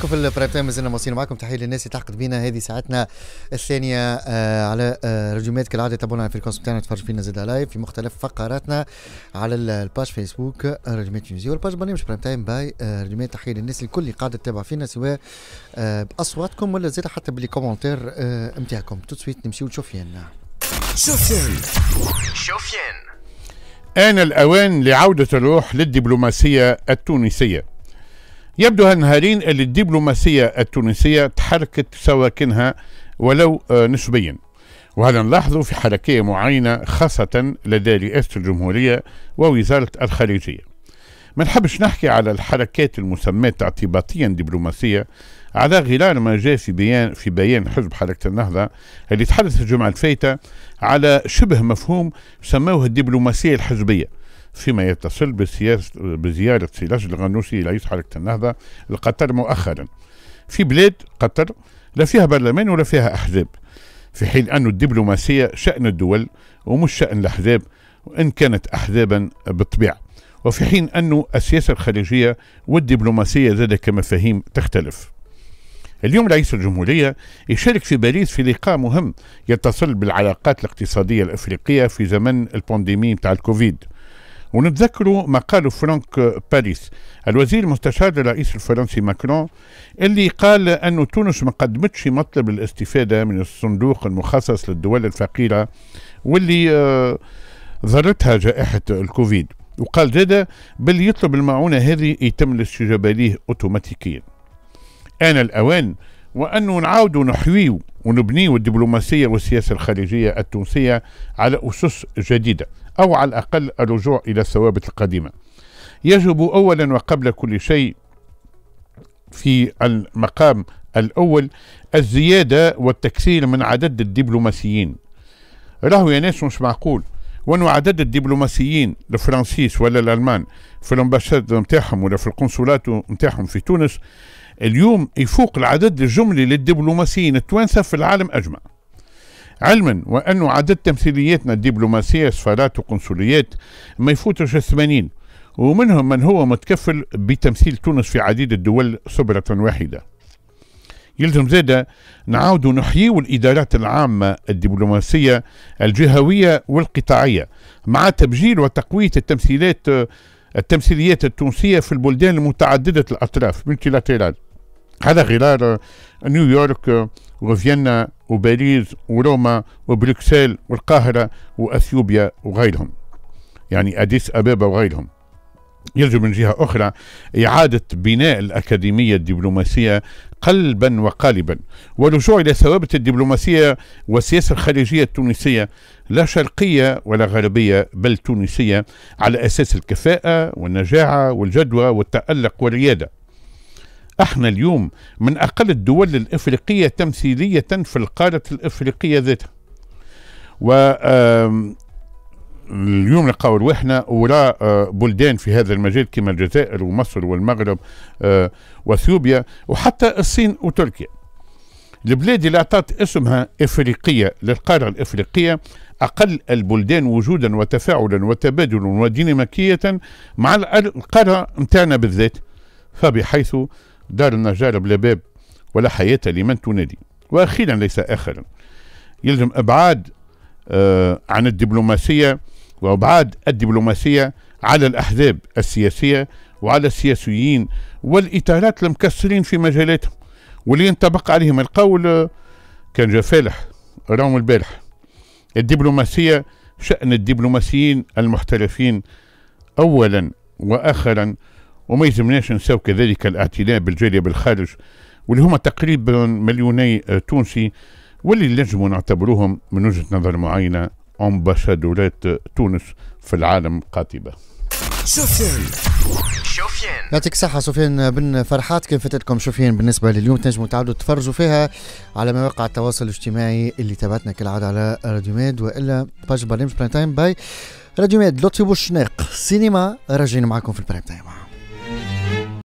بكم في البرايم تايم مازلنا مواصلين معكم تحيه للناس اللي تحقد بينا هذه ساعتنا الثانيه آه على آه رجومات كالعاده تابعونا في الكونسبت تاعنا تفرجوا فينا زاد لايف في مختلف فقراتنا على الباج فيسبوك آه، رجومات تونسيه والباج برنامج برايم تايم باي آه رجومات تحيه للناس الكل اللي قاعده تتابع فينا سواء آه باصواتكم ولا زاد حتى باللي كومنتير آه نتاعكم تو سويت نمشيو لشوفيان شوفيان شوفيان آن الأوان لعودة الروح للدبلوماسية التونسية يبدو هالنهارين الدبلوماسية التونسية تحركت سواكنها ولو آه، نسبيا وهذا نلاحظه في حركية معينة خاصة لدى رئاسة الجمهورية ووزارة الخارجية ما نحبش نحكي على الحركات المسماة اعتباطيا دبلوماسية على غرار ما جاء في بيان في بيان حزب حركة النهضة اللي تحدث الجمعة الفايتة على شبه مفهوم سموه الدبلوماسية الحزبية فيما يتصل بزيارة سلاج الغنوشي رئيس حركة النهضة لقطر مؤخرا في بلاد قطر لا فيها برلمان ولا فيها أحزاب في حين أن الدبلوماسية شأن الدول ومش شأن الأحزاب وإن كانت أحزابا بالطبيعة وفي حين أن السياسة الخارجية والدبلوماسية زاد كمفاهيم تختلف اليوم رئيس الجمهورية يشارك في باريس في لقاء مهم يتصل بالعلاقات الاقتصادية الأفريقية في زمن البانديمي بتاع الكوفيد ونتذكروا ما قاله فرانك باريس الوزير المستشار للرئيس الفرنسي ماكرون اللي قال أن تونس ما قدمتش مطلب الاستفادة من الصندوق المخصص للدول الفقيرة واللي ضرتها آه، جائحة الكوفيد وقال زاد بل يطلب المعونة هذه يتم الاستجابة ليه أوتوماتيكيا آن الأوان وأنه نعاودوا نحويه ونبنيوا الدبلوماسية والسياسة الخارجية التونسية على أسس جديدة أو على الأقل الرجوع إلى الثوابت القديمة يجب أولا وقبل كل شيء في المقام الأول الزيادة والتكثير من عدد الدبلوماسيين راهو يا ناس مش معقول وانو عدد الدبلوماسيين الفرنسيس ولا الالمان في الامباساد نتاعهم ولا في القنصلات نتاعهم في تونس اليوم يفوق العدد الجملي للدبلوماسيين التوانسة في العالم أجمع علما وأن عدد تمثيلياتنا الدبلوماسية سفارات وقنصليات ما يفوتش الثمانين ومنهم من هو متكفل بتمثيل تونس في عديد الدول صبرة واحدة يلزم زادة نعاود نحيي الإدارات العامة الدبلوماسية الجهوية والقطاعية مع تبجيل وتقوية التمثيلات التمثيليات التونسية في البلدان المتعددة الأطراف ملتي هذا خلال نيويورك وفيينا وباريس وروما وبروكسل والقاهرة وأثيوبيا وغيرهم يعني أديس أبابا وغيرهم يجب من جهة أخرى إعادة بناء الأكاديمية الدبلوماسية قلبا وقالبا والرجوع إلى ثوابت الدبلوماسية والسياسة الخارجية التونسية لا شرقية ولا غربية بل تونسية على أساس الكفاءة والنجاعة والجدوى والتألق والريادة احنا اليوم من اقل الدول الافريقيه تمثيليه في القاره الافريقيه ذاتها و اليوم نلقاو احنا وراء آه، بلدان في هذا المجال كما الجزائر ومصر والمغرب آه، واثيوبيا وحتى الصين وتركيا البلاد اللي اعطت اسمها افريقيه للقاره الافريقيه اقل البلدان وجودا وتفاعلا وتبادلا وديناميكيه مع القاره نتاعنا بالذات فبحيث دار النجار بلا باب ولا حياة لمن تنادي وأخيرا ليس آخرا يلزم إبعاد آه عن الدبلوماسية وإبعاد الدبلوماسية على الأحزاب السياسية وعلى السياسيين والإطارات المكسرين في مجالاتهم واللي ينطبق عليهم القول آه، كان جا فالح راهم البارح الدبلوماسية شأن الدبلوماسيين المحترفين أولا وآخرا وما يلزمناش نساو كذلك الاعتلاء بالجاليه بالخارج واللي هما تقريبا مليوني آه، تونسي واللي نجموا نعتبروهم من وجهه نظر معينه امباسادورات آه، تونس في العالم قاطبه. شوفين شوفين يعطيك الصحة سفيان بن فرحات كيف فاتتكم شوفين بالنسبة لليوم تنجموا تعودوا تفرجوا فيها على مواقع التواصل الاجتماعي اللي تابعتنا كالعادة على راديو ميد والا باج برنامج برايم تايم باي راديو ميد لطفي بوشناق سينما راجعين معكم في البرايم تايم